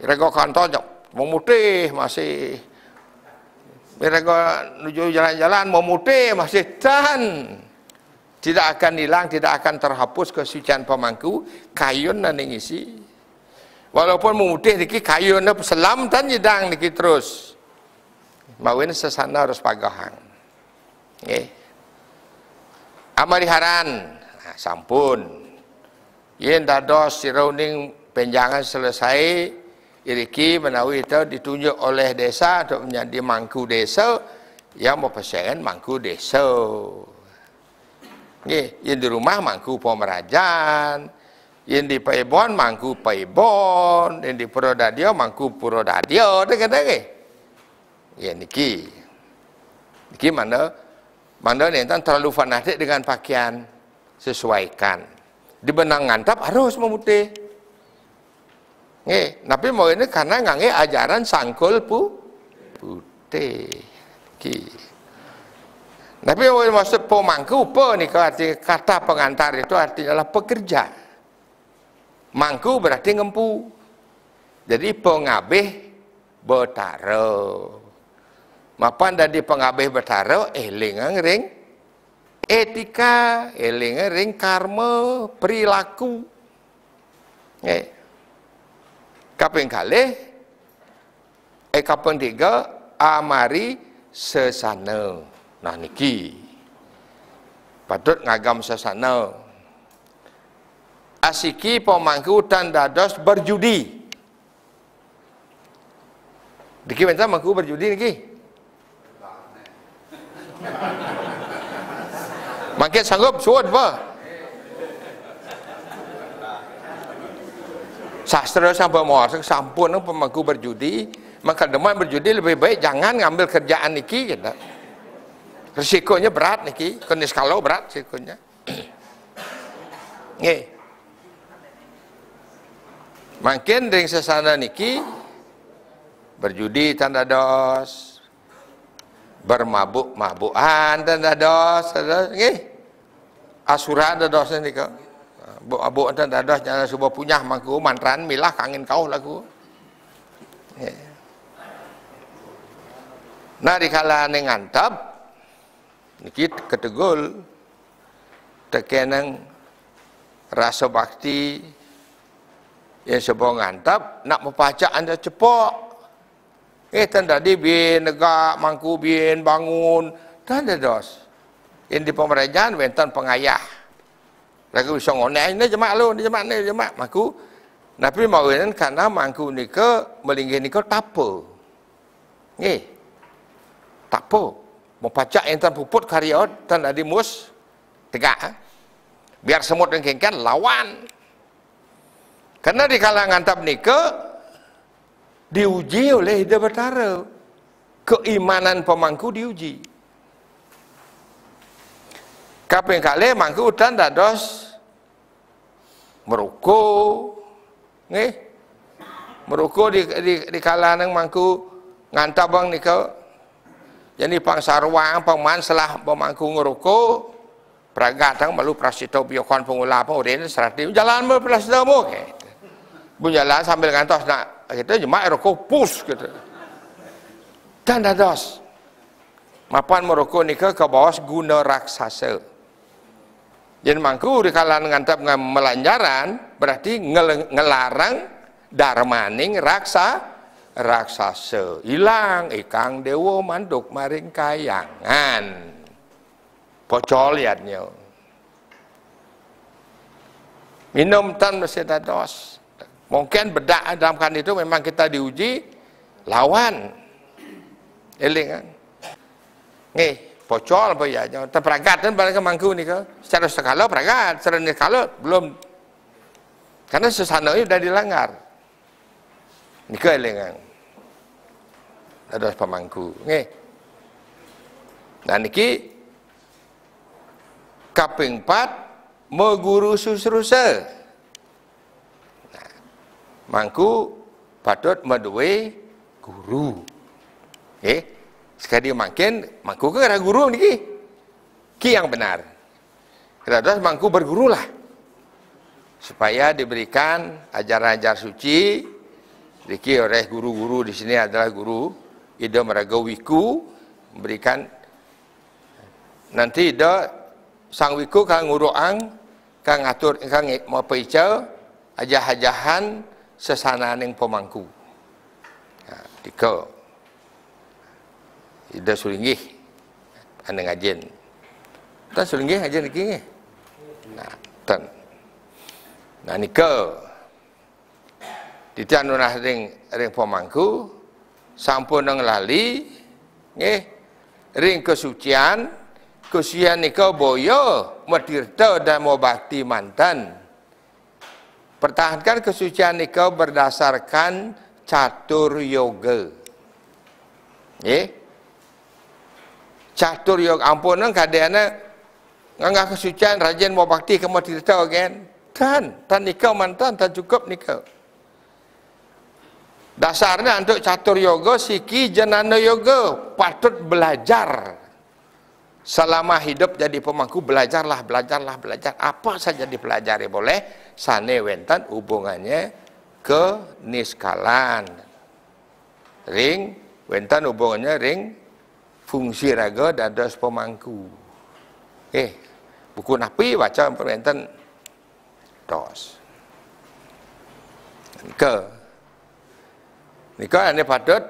Irego mau memutih masih. Irego menuju jalan-jalan, mau memutih masih dan tidak akan hilang, tidak akan terhapus kesucian pemangku, kayun dan isi. Walaupun memutih niki kayun selam dan jedang niki terus. Mawin sesana harus pagahang. Nggih. Amariharan nah, sampun. Yen dados sirauning penjangan selesai Iriki menawi itu ditunjuk oleh desa untuk menjadi mangku desa yang mempesankan mangku desa. Nih yang di rumah mangku pemerajan, yang di Paibon mangku Paibon, yang di purodadio mangku purodadio. dengar nggih. Ya niki. Niki mana mana nentan terlalu fanatik dengan pakaian sesuaikan. Di benang ngantap harus memutih nge tapi mau ini karena ngangge ajaran sangkul pu putih. Ki. Tapi maksud pemangku apa nih arti kata pengantar itu artinya adalah pekerja. Mangku berarti ngempu. Jadi pengabeh betaro. Mapan dari pengabeh betaro eling ngering etika, eling ngering karma, perilaku. Nggih kaping kali eh kaping tiga amari sesana. Nah niki. Patut ngagam sesana. Asiki pemangku dan dados berjudi. Diki minta mangku berjudi niki. Makin sanggup suat apa? sastra sampai muasak sampun pemegu berjudi maka demam berjudi lebih baik jangan ngambil kerjaan niki gitu. resikonya berat niki kondis kalau berat resikonya Nih, makin ring sesana niki berjudi tanda dos bermabuk mabukan tanda dos tanda asuran tanda dos niki Bok abuk dah dadah jangan sebuah punya mangku mantran milah kangen kau lagu. Nah di kala ning ngantap niki ketegol tekenang rasa bakti yang sebuah ngantap nak mempacak anda cepok. Eh tanda di bin negak mangku bin bangun tanda dos. Ini di pemerintahan wentan pengayah lagu bisa ne ini jemak lu ne jemak ne jemak maku nabi mau kan karena mangku ini nika melinggih nika tapo nih tapo mau pacak entan puput karya tan adi mus tegak biar semut yang kengkan lawan karena di kalangan ini ke diuji oleh hidup bertara keimanan pemangku diuji Kaping kali mangku udan dos meruko nih Meruko di di, di kalangan mangku ngantabang niko. Jadi pang ruang pang mansalah pemangku ngeruko pragatang malu prasito biokon pengula pengurin serati jalan mau prasito mau gitu. jalan sambil ngantos nak kita gitu, cuma ya meruko push gitu. Dan dos, Mapan meruko niko ke bawah guna raksasa. Jadi mangku kalau ngantap melanjaran berarti ngelarang darmaning raksa raksasa hilang ikang dewo manduk maring kayangan pocol liatnya minum tan dos mungkin bedak kan itu memang kita diuji lawan elingan nih bocor apa ya terperangkat dan balik ke mangku nih ke secara sekala perangkat secara kalau belum karena susana ini sudah dilanggar nih keelengan ada pemangku nih nah niki kaping empat meguru susruse nah, mangku patut meduwe guru nggih Sekali makin, mangku ke arah guru ni? Ki yang benar. Kita terus mangku berguru lah, Supaya diberikan ajaran-ajar suci. Diki oleh guru-guru di sini adalah guru. Ida meraga wiku. Memberikan. Nanti ida sang wiku kang nguruang. Kang atur, kang mau peca. Ajah-ajahan sesanaan yang pemangku. Ya, Dikau. ida sulinggih anda ngajen ta sulinggih ngajen iki nggih nah tan, nah nikel ditian nunah ring ring pemangku sampun nang lali nggih ring kesucian kesucian nikel boyo metirta dan mobati mantan pertahankan kesucian nikel berdasarkan catur yoga nggih catur yo ampunan kadiana ngangga kesucian rajin mau bakti kamu tidak tahu kan tan tan nikah mantan tan cukup nikah dasarnya untuk catur yoga siki jenana yoga patut belajar selama hidup jadi pemangku belajarlah belajarlah belajar apa saja dipelajari boleh sane wentan hubungannya ke niskalan ring wentan hubungannya ring fungsi raga dados pemangku. Eh, buku napi baca perwenten dos. Ke. Nika ane padot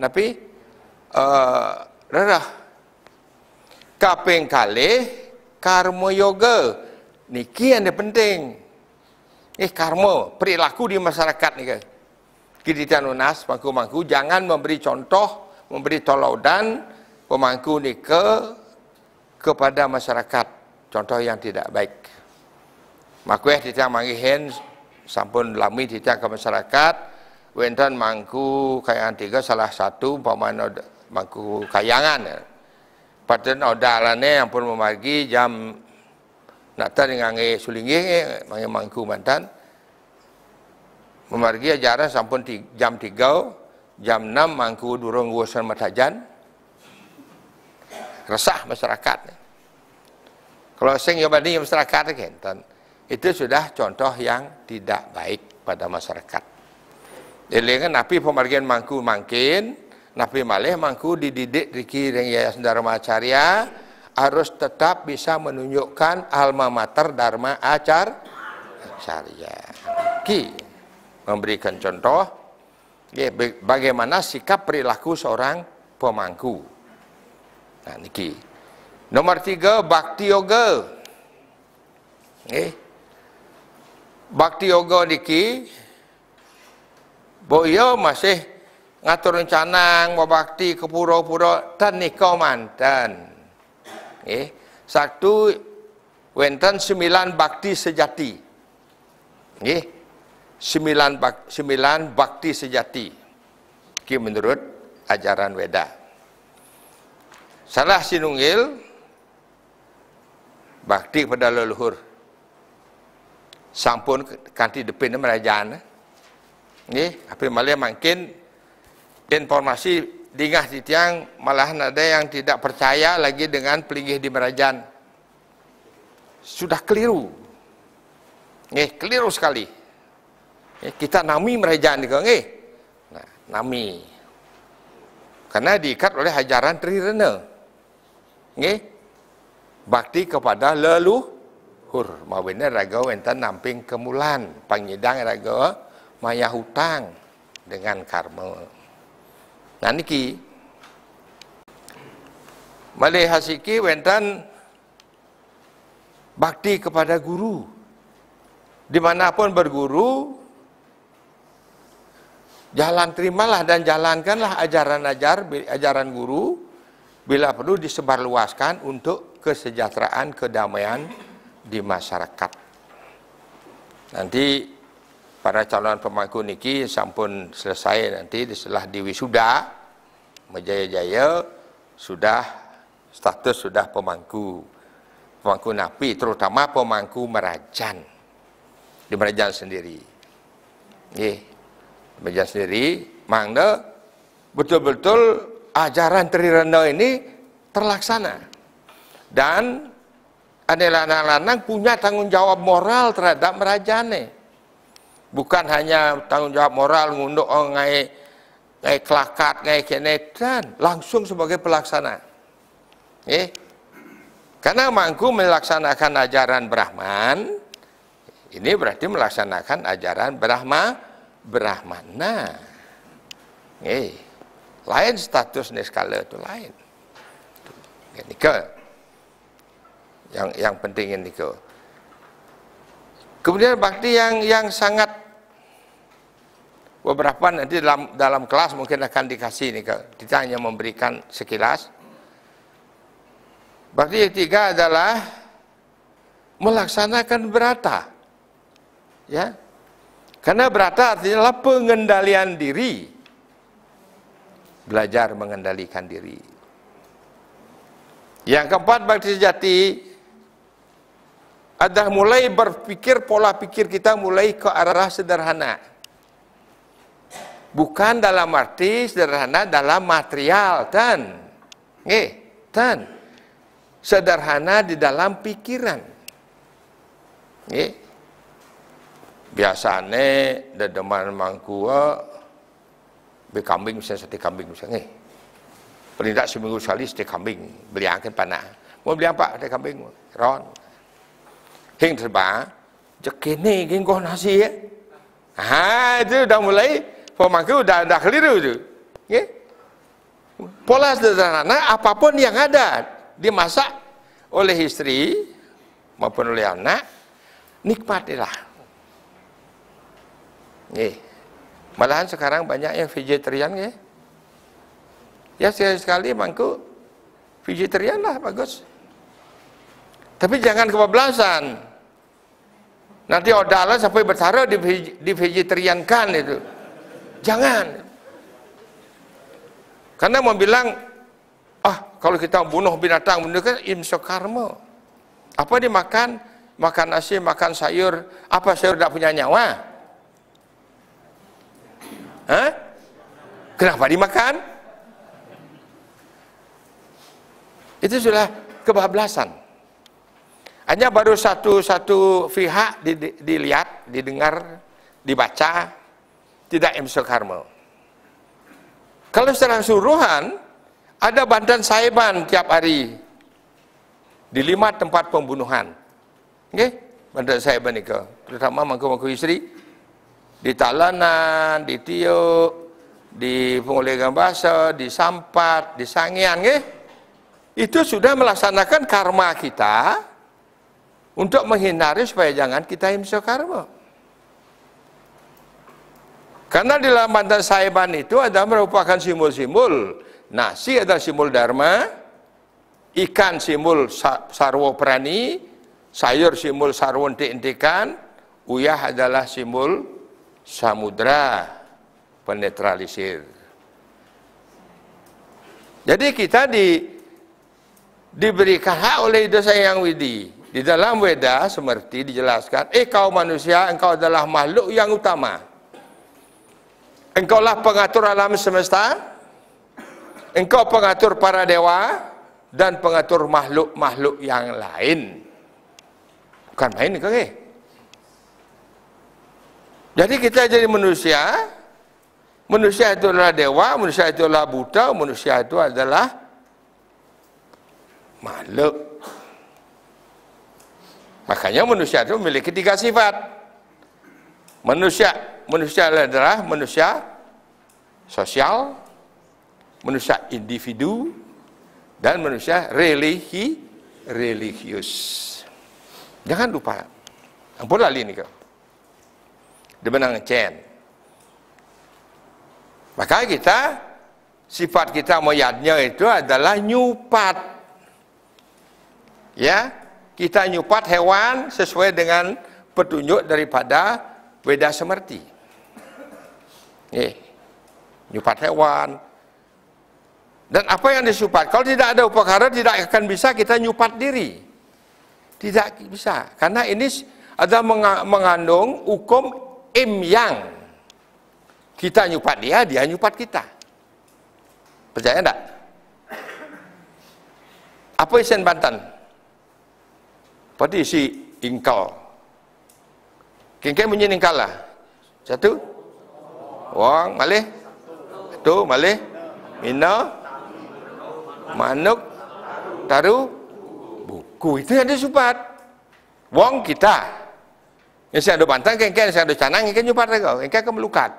napi uh, kaping kali karma yoga niki ane penting. Eh karma, perilaku di masyarakat nika. Kidityanunas mangku-mangku jangan memberi contoh memberi tolau dan pemangku ini ke kepada masyarakat contoh yang tidak baik. Makueh kita mangihen sampun lami kita ke masyarakat wentan mangku kayangan tiga salah satu paman mangku kayangan. Paten odalane yang pun memagi jam nata dengan ngange sulingi mangi mangku mantan. Memargi ajaran sampun jam tiga jam 6 mangku durung nguasan matajan resah masyarakat kalau sing yo ya bani ya masyarakat kenten itu sudah contoh yang tidak baik pada masyarakat elingan napi pemargian mangku mangkin napi malih mangku dididik riki ring yayasan dharma acarya harus tetap bisa menunjukkan alma mater dharma acar acarya ki memberikan contoh Ya, bagaimana sikap perilaku seorang pemangku. Nah, niki. Nomor tiga, bakti yoga. Eh, bakti yoga niki, boyo iya masih ngatur rencanang, bakti ke pura-pura, dan nikau mantan. Eh, satu, wenten sembilan bakti sejati. Eh, sembilan, bak, sembilan bakti sejati menurut ajaran Weda. Salah sinungil bakti pada leluhur. Sampun kanti depannya merajaan. Ini apa malah makin informasi dingah di tiang malahan ada yang tidak percaya lagi dengan pelingih di merajaan. Sudah keliru. Nih, keliru sekali. Eh, kita nami merajaan di kange. Nah, nami. Karena diikat oleh hajaran trirena. Nggih. Bakti kepada leluhur. Mawene raga enten namping kemulan, pangidang raga maya hutang dengan karma. Nah niki Malih hasiki wenten bakti kepada guru. Dimanapun berguru, Jalan terimalah dan jalankanlah ajaran ajar ajaran guru bila perlu disebarluaskan untuk kesejahteraan kedamaian di masyarakat. Nanti para calon pemangku niki sampun selesai nanti setelah diwisuda menjaya jaya sudah status sudah pemangku pemangku napi terutama pemangku merajan di merajan sendiri meja sendiri, mangda, betul-betul ajaran Tri Rendo ini terlaksana. Dan adalah anak lanang punya tanggung jawab moral terhadap merajane. Bukan hanya tanggung jawab moral ngunduk oh, ngai, ngai kelakat, ngai kene, dan langsung sebagai pelaksana. Eh, karena mangku melaksanakan ajaran Brahman, ini berarti melaksanakan ajaran Brahma Brahmana. Eh, Lain status skala itu lain. ke. Yang yang penting ini ke. Kemudian bakti yang yang sangat beberapa nanti dalam dalam kelas mungkin akan dikasih ini kita hanya memberikan sekilas. Bakti yang tiga adalah melaksanakan berata. Ya, karena berata artinya adalah pengendalian diri. Belajar mengendalikan diri. Yang keempat bakti sejati adalah mulai berpikir pola pikir kita mulai ke arah sederhana. Bukan dalam arti sederhana dalam material dan eh, dan Sederhana di dalam pikiran. eh biasane dedeman mangkua be kambing misalnya sate kambing misalnya perintah seminggu sekali sate kambing beli angkat panah mau beli apa sate kambing ron hing terba jekini genggoh nasi ya ah itu udah mulai pemangku udah udah keliru itu ya pola sederhana apapun yang ada dimasak oleh istri maupun oleh anak nikmatilah Nggih. Malahan sekarang banyak yang vegetarian ya. Ya sekali-sekali mangku vegetarian lah bagus. Tapi jangan kebablasan. Nanti odalan sampai bertaruh di, di vegetariankan itu. Jangan. Karena mau bilang, ah kalau kita bunuh binatang, bunuh kan imso karma. Apa dimakan? Makan nasi, makan sayur. Apa sayur tidak punya nyawa? Hah? Kenapa dimakan? Itu sudah kebablasan. Hanya baru satu-satu pihak di, di, dilihat, didengar, dibaca, tidak Imsul karma. Kalau secara keseluruhan, ada bandan saiban tiap hari di lima tempat pembunuhan. Oke? Okay? Bandan saiban itu, terutama mangku-mangku istri, di talanan, di tiuk, di pengulingan bahasa, di sampat, di sangian, itu sudah melaksanakan karma kita untuk menghindari supaya jangan kita imso karma. Karena di dalam mantan saiban itu ada merupakan simbol-simbol. Nasi adalah simbol dharma, ikan simbol sarwo prani, sayur simbol sarwo entik-entikan, uyah adalah simbol samudra penetralisir. Jadi kita di, diberikan hak oleh dosa yang Widi. Di dalam Weda seperti dijelaskan, eh kau manusia, engkau adalah makhluk yang utama. Engkaulah pengatur alam semesta, engkau pengatur para dewa, dan pengatur makhluk-makhluk yang lain. Bukan main kau Okay? Eh. Jadi kita jadi manusia, manusia itu adalah dewa, manusia itu adalah buta, manusia itu adalah makhluk. Makanya manusia itu memiliki tiga sifat. Manusia, manusia adalah manusia sosial, manusia individu, dan manusia religi religius. Jangan lupa. Ampun lali ini kau dia menang cen maka kita sifat kita moyadnya itu adalah nyupat ya kita nyupat hewan sesuai dengan petunjuk daripada Weda Semerti Nih, nyupat hewan dan apa yang disupat kalau tidak ada upakara tidak akan bisa kita nyupat diri tidak bisa karena ini ada mengandung hukum im yang kita nyupat dia, dia nyupat kita. Percaya enggak? Apa isen Banten? Pada isi ingkal. Kengkeng bunyi ingkal lah. Satu. Wong, malih. Satu, malih. Mina. Manuk. Taruh. Buku. Itu yang dia supat. Wong kita. Yang saya ada bantang, kan kan saya ada canang, kan jumpa kau, kan kan melukat.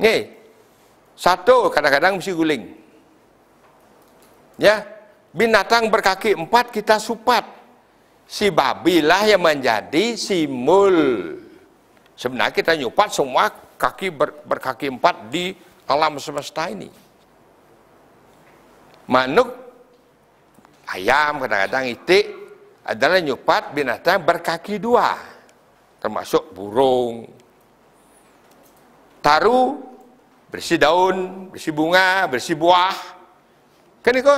Ni. Satu kadang-kadang mesti guling. Ya, binatang berkaki empat kita supat. Si babi lah yang menjadi simul. Sebenarnya kita nyupat semua kaki ber, berkaki empat di alam semesta ini. Manuk, ayam kadang-kadang itik, adalah nyupat binatang berkaki dua, termasuk burung. Taru bersih daun, bersih bunga, bersih buah. Kan itu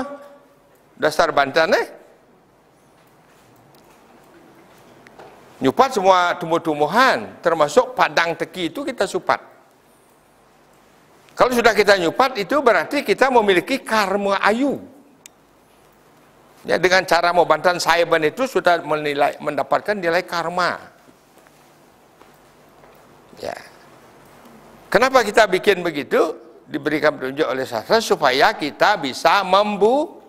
dasar bantan eh? Nyupat semua tumbuh-tumbuhan, termasuk padang teki itu kita supat. Kalau sudah kita nyupat itu berarti kita memiliki karma ayu. Ya, dengan cara mau membantah Saiban itu sudah menilai, mendapatkan nilai karma. Ya. Kenapa kita bikin begitu? Diberikan petunjuk oleh sastra supaya kita bisa membu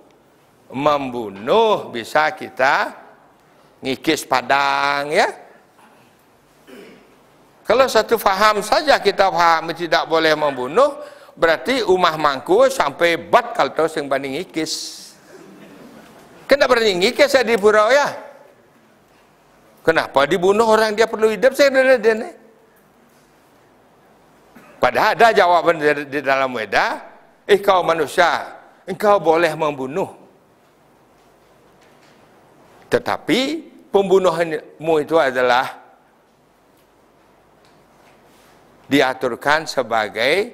membunuh, bisa kita ngikis padang ya. Kalau satu faham saja kita faham tidak boleh membunuh, berarti umah mangku sampai bat kalau yang banding ngikis. Kenapa tinggi ke saya di pura ya? Kenapa dibunuh orang dia perlu hidup saya dulu dia Padahal ada jawaban di dalam weda, eh kau manusia, engkau boleh membunuh. Tetapi pembunuhanmu itu adalah diaturkan sebagai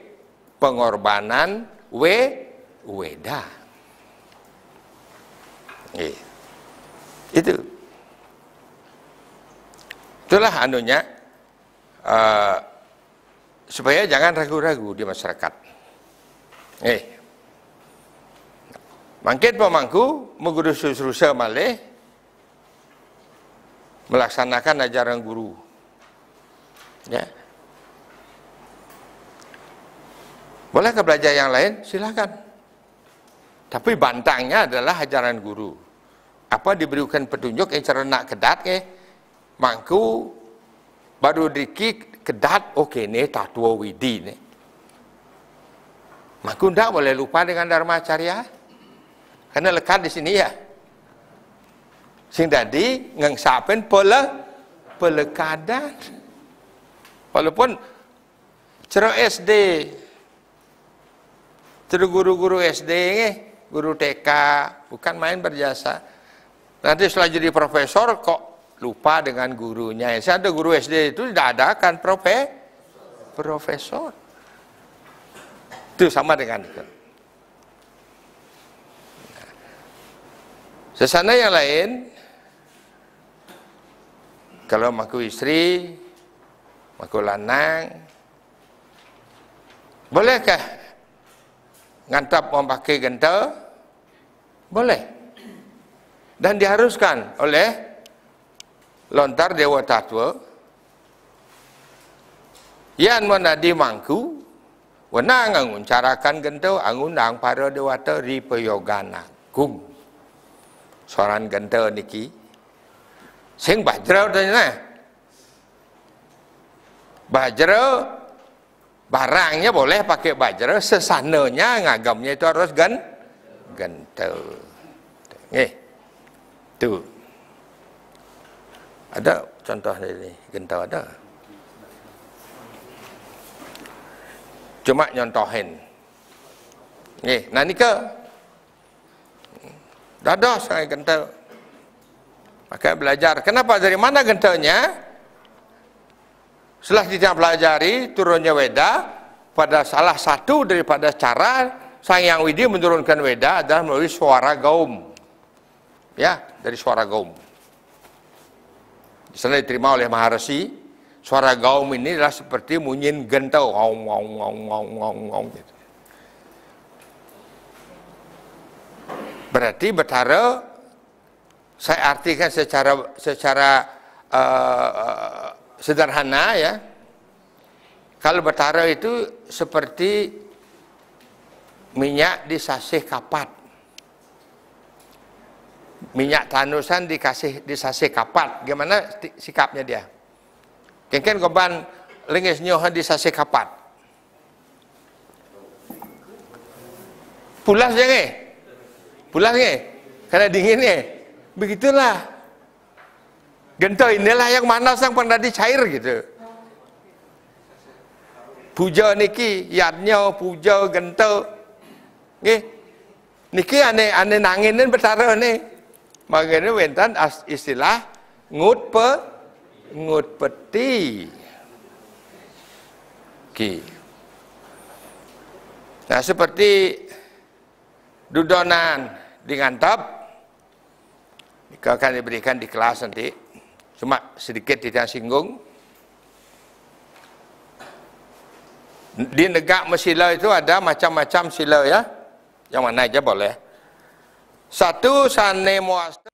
pengorbanan we weda. Iya. Itu. Itulah anunya uh, supaya jangan ragu-ragu di masyarakat. Eh. Mangkit pemangku menggurus rusa malih melaksanakan ajaran guru. Ya. Boleh ke belajar yang lain? Silakan. Tapi bantangnya adalah ajaran guru. Apa diberikan petunjuk yang eh, cara nak kedat ke? Eh, mangku baru dikik kedat oke okay, ne tatua widi ne. Mangku tidak boleh lupa dengan dharma carya. Karena lekat di sini ya. Sing tadi ngengsapen pele pelekadan. Walaupun cerok SD, cerok guru-guru SD ini. Eh, guru TK, bukan main berjasa. Nanti setelah jadi profesor kok lupa dengan gurunya. Saya ada guru SD itu tidak ada kan profe, profesor. Itu sama dengan itu. Sesana yang lain, kalau maku istri, maku lanang, bolehkah ngantap orang pakai genta boleh dan diharuskan oleh lontar dewa tatwa yang mana dimangku wena angun carakan genta angun nang para dewa teri peyogana kung soran genta niki sing bajra tanya eh? bajra barangnya boleh pakai bajra sesananya ngagamnya itu harus gan gentel eh tuh ada contohnya ini gentel ada cuma nyontohin eh nah ini ke dadah saya gentel, maka belajar kenapa dari mana gentelnya setelah kita pelajari turunnya Weda, pada salah satu daripada cara Sang Yang Widi menurunkan Weda adalah melalui suara gaum. Ya, dari suara gaum. Di sana diterima oleh Maharasi, suara gaum ini adalah seperti munyin gentau, ngong ngong ngong ngong ngong ngong. gitu. Berarti betara saya artikan secara secara eh, eh, sederhana ya. Kalau betara itu seperti minyak di sasih kapat. Minyak tanusan dikasih di sasih kapat. Gimana sikapnya dia? Kengken goban lengis nyoha di sasih kapat. Pulas jangan? Ya, Pulas jangan? Karena dingin ya? Begitulah Genta inilah yang mana sang pernah dicair gitu. Puja niki yatnya puja genta. nih Niki ane ane nanginin betara nih makanya wentan as, istilah ngut pe ngut peti. Ki. Nah seperti dudonan di ngantap, akan diberikan di kelas nanti. cuma sedikit dia singgung di negak mesila itu ada macam-macam sila ya yang mana aja boleh satu sane muasa